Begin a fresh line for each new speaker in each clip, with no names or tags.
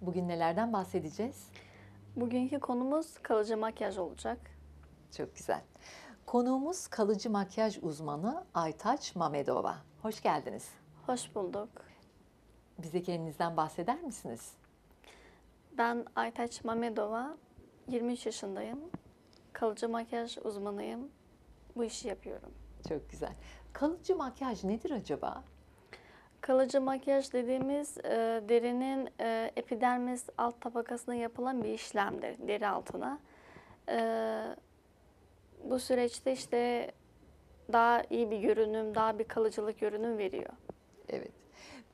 Bugün nelerden bahsedeceğiz?
Bugünkü konumuz kalıcı makyaj olacak.
Çok güzel. Konuğumuz kalıcı makyaj uzmanı Aytaç Mamedova. Hoş geldiniz. Hoş bulduk. Bize kendinizden bahseder misiniz?
Ben Aytaç Mamedova, 23 yaşındayım. Kalıcı makyaj uzmanıyım. Bu işi yapıyorum.
Çok güzel. Kalıcı makyaj nedir acaba?
kalıcı makyaj dediğimiz e, derinin e, epidermis alt tabakasına yapılan bir işlemdir deri altına. E, bu süreçte işte daha iyi bir görünüm, daha bir kalıcılık görünüm veriyor.
Evet.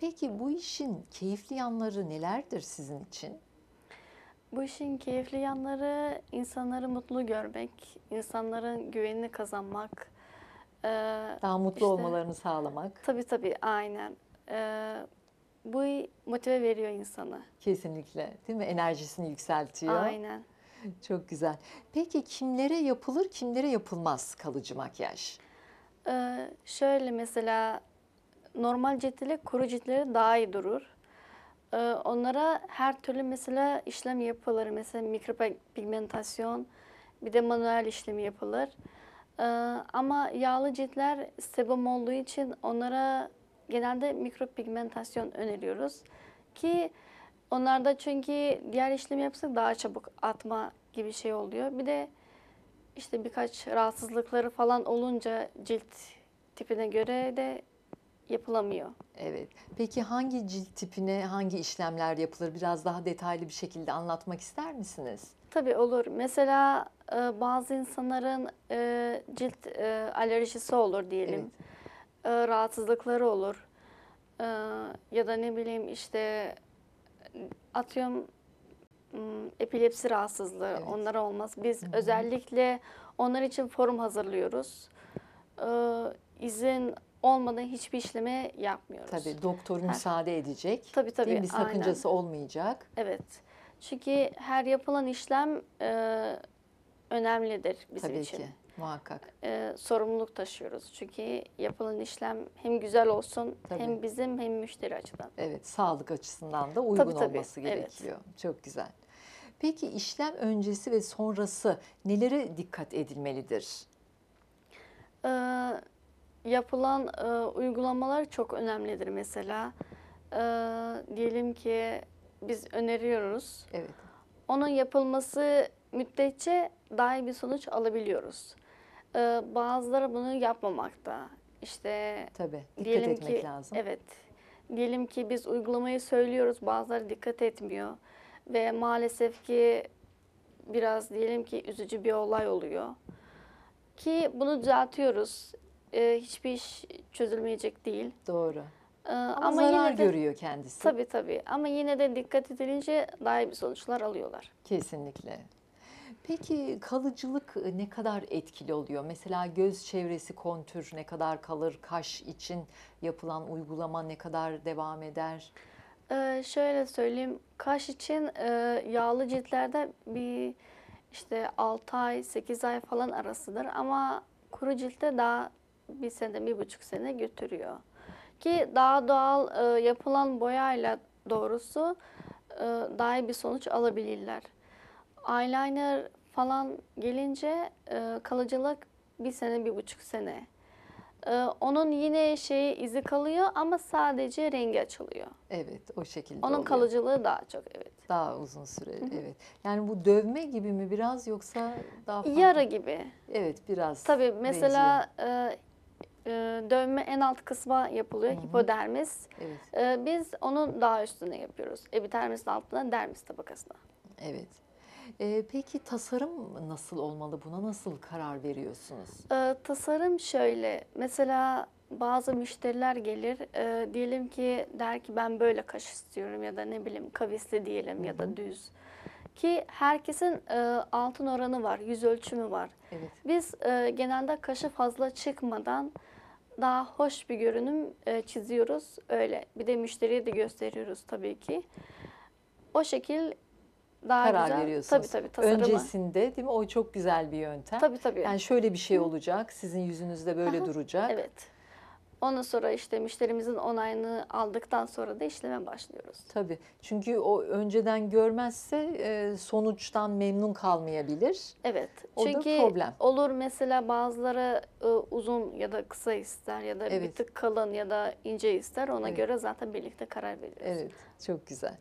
Peki bu işin keyifli yanları nelerdir sizin için?
Bu işin keyifli yanları insanları mutlu
görmek,
insanların güvenini kazanmak. E, daha mutlu işte, olmalarını sağlamak. Tabii tabii aynen e, bu motive veriyor insanı.
Kesinlikle değil mi? Enerjisini yükseltiyor. Aynen. Çok güzel. Peki kimlere yapılır, kimlere yapılmaz kalıcı makyaj? Ee, şöyle mesela
normal cilt kuru ciltlere daha iyi durur. Ee, onlara her türlü mesela işlem yapılır. Mesela mikropigmentasyon, bir de manuel işlemi yapılır. Ee, ama yağlı ciltler sebum olduğu için onlara genelde mikropigmentasyon öneriyoruz. Ki onlarda çünkü diğer işlemi yapsak daha çabuk atma gibi şey oluyor. Bir de işte birkaç rahatsızlıkları falan olunca cilt tipine göre de
yapılamıyor. Evet. Peki hangi cilt tipine hangi işlemler yapılır? Biraz daha detaylı bir şekilde anlatmak ister misiniz?
Tabii olur. Mesela e, bazı insanların e, cilt e, alerjisi olur diyelim. Evet e, rahatsızlıkları olur. E, ya da ne bileyim işte atıyorum hmm, epilepsi rahatsızlığı evet. onlara olmaz. Biz Hı-hı. özellikle onlar için forum hazırlıyoruz. Ee, izin olmadan hiçbir işleme yapmıyoruz. Tabii doktor müsaade
edecek. Tabii tabii. Bir sakıncası aynen. olmayacak.
Evet. Çünkü her yapılan işlem e, önemlidir bizim tabii için. Tabii ki. Muhakkak. E, sorumluluk taşıyoruz. Çünkü yapılan işlem hem güzel
olsun tabii. hem bizim hem müşteri açıdan. Evet, sağlık açısından da uygun tabii, tabii. olması gerekiyor. Evet. Çok güzel. Peki işlem öncesi ve sonrası nelere dikkat edilmelidir?
E, yapılan e, uygulamalar çok önemlidir mesela. E, diyelim ki biz öneriyoruz. Evet. Onun yapılması müddetçe daha iyi bir sonuç alabiliyoruz e, bazıları bunu yapmamakta. İşte Tabii,
dikkat diyelim etmek ki,
lazım. Evet. Diyelim ki biz uygulamayı söylüyoruz, bazıları dikkat etmiyor. Ve maalesef ki biraz diyelim ki üzücü bir olay oluyor. Ki bunu düzeltiyoruz. E, hiçbir iş çözülmeyecek
değil. Doğru. E, ama, ama zarar yine de, görüyor kendisi. Tabii
tabii ama yine de dikkat edilince daha iyi bir sonuçlar alıyorlar.
Kesinlikle. Peki kalıcılık e, ne kadar etkili oluyor? Mesela göz çevresi kontür ne kadar kalır? Kaş için yapılan uygulama ne kadar devam eder? Ee, şöyle söyleyeyim. Kaş
için e, yağlı ciltlerde bir işte 6 ay, 8 ay falan arasıdır. Ama kuru ciltte daha bir sene, bir buçuk sene götürüyor. Ki daha doğal e, yapılan boyayla doğrusu e, daha iyi bir sonuç alabilirler eyeliner falan gelince e, kalıcılık bir sene, bir buçuk sene. E, onun yine şeyi izi
kalıyor ama
sadece rengi açılıyor.
Evet, o şekilde Onun oluyor. kalıcılığı
daha çok evet.
Daha uzun süre, evet. Yani bu dövme gibi mi biraz yoksa daha farklı? Yara gibi. Evet, biraz. Tabii mesela
e, e, dövme en alt kısma yapılıyor, Hı -hı. hipodermis. Evet. E, biz onun daha üstüne yapıyoruz. epidermisin altına, dermis tabakasına. Evet.
E, peki tasarım nasıl olmalı? Buna nasıl karar veriyorsunuz?
E, tasarım şöyle. Mesela bazı müşteriler gelir e, diyelim ki der ki ben böyle kaş istiyorum ya da ne bileyim kavisli diyelim ya da düz. Ki herkesin e, altın oranı var, yüz ölçümü var. Evet. Biz e, genelde kaşı fazla çıkmadan daha hoş bir görünüm e, çiziyoruz öyle. Bir de müşteriye de gösteriyoruz tabii ki. O
şekil daha karar güzel. veriyorsunuz. Tabii tabii tasarımı. Öncesinde değil mi? O çok güzel bir yöntem. Tabii tabii. Yani şöyle bir şey olacak. Sizin yüzünüzde böyle Aha, duracak. Evet. Ondan sonra işte müşterimizin onayını aldıktan sonra da işleme başlıyoruz. Tabii. Çünkü o önceden görmezse e, sonuçtan memnun kalmayabilir. Evet. O Çünkü da problem.
olur mesela bazıları e, uzun ya da kısa ister ya da Evet. bir tık kalın ya da ince ister. Ona Evet. göre zaten birlikte karar veriyoruz. Evet.
Çok güzel.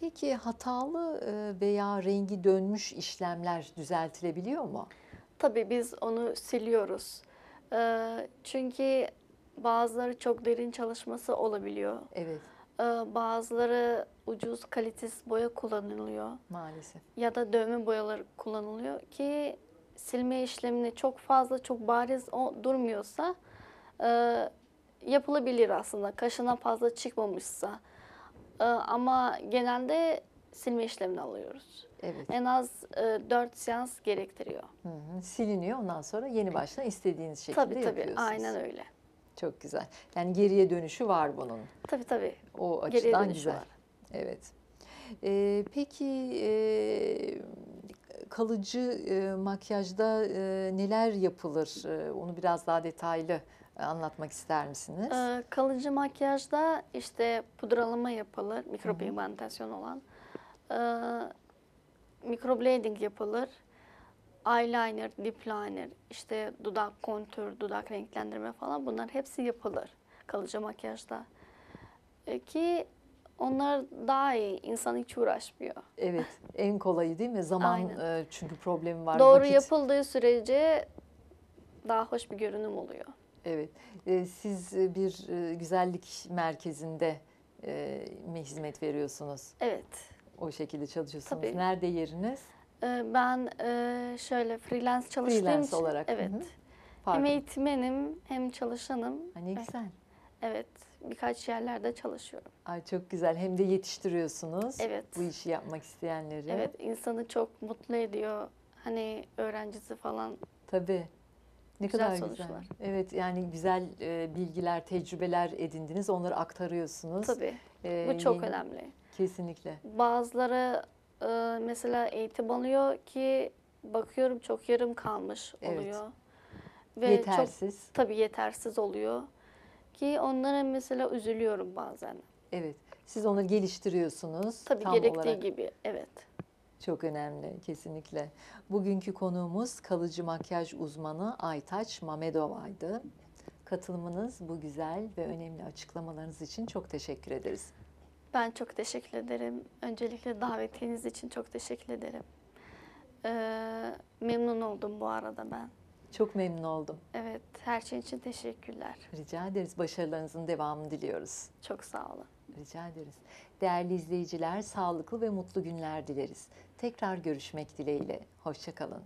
Peki hatalı e, veya rengi dönmüş işlemler düzeltilebiliyor mu?
Tabii biz onu siliyoruz. E, çünkü bazıları çok derin çalışması olabiliyor. Evet. E, bazıları ucuz kalitesiz boya kullanılıyor. Maalesef. Ya da dövme boyaları kullanılıyor ki silme işlemine çok fazla çok bariz durmuyorsa yapılabilir aslında. Kaşına fazla çıkmamışsa. Ee, ama genelde silme işlemini alıyoruz. Evet. En az e, 4 seans gerektiriyor.
Hı hı. Siliniyor ondan sonra yeni baştan istediğiniz şekilde tabii, tabii. yapıyorsunuz. Aynen öyle. Çok güzel. Yani geriye dönüşü var bunun. Tabii tabii. O açıdan güzel. var. Evet. Ee, peki e, kalıcı e, makyajda e, neler yapılır? E, onu biraz daha detaylı anlatmak ister misiniz? Ee, kalıcı makyajda işte pudralama yapılır, mikropigmentasyon olan.
Ee, mikroblading yapılır. Eyeliner, lip liner, işte dudak kontür, dudak renklendirme falan bunlar hepsi yapılır kalıcı makyajda. Ee, ki onlar daha iyi. insan hiç
uğraşmıyor. Evet. En kolayı değil mi? Zaman e, çünkü problemi var. Doğru vakit.
yapıldığı sürece daha hoş bir görünüm oluyor.
Evet. Ee, siz e, bir e, güzellik merkezinde e, mi hizmet veriyorsunuz? Evet. O şekilde çalışıyorsunuz. Tabii. Nerede yeriniz?
Ee, ben e, şöyle freelance çalıştığım Freelance için olarak. evet. Hı Hem eğitmenim hem çalışanım. Ha, ne güzel. Evet. Birkaç yerlerde çalışıyorum.
Ay çok güzel. Hem de yetiştiriyorsunuz Evet. bu işi yapmak isteyenleri. Evet,
insanı çok mutlu ediyor. Hani öğrencisi falan
Tabii. Ne güzel kadar sonuçlar. güzel. Evet yani güzel e, bilgiler, tecrübeler edindiniz. Onları aktarıyorsunuz. Tabii. Ee, Bu çok yeni, önemli. Kesinlikle.
Bazıları e, mesela eğitim alıyor ki bakıyorum çok yarım kalmış oluyor. Evet. Ve yetersiz. Çok, tabii yetersiz oluyor. Ki onlara mesela üzülüyorum bazen.
Evet. Siz onları geliştiriyorsunuz. Tabii tam gerektiği olarak. gibi. Evet. Çok önemli kesinlikle. Bugünkü konuğumuz kalıcı makyaj uzmanı Aytaç Mamedova'ydı. Katılımınız bu güzel ve önemli açıklamalarınız için çok teşekkür ederiz.
Ben çok teşekkür ederim. Öncelikle davetiniz için çok teşekkür ederim. Ee, memnun oldum bu arada
ben. Çok memnun oldum. Evet, her şey için teşekkürler. Rica ederiz. Başarılarınızın devamını diliyoruz. Çok sağ olun. Rica ederiz. Değerli izleyiciler sağlıklı ve mutlu günler dileriz. Tekrar görüşmek dileğiyle. Hoşçakalın.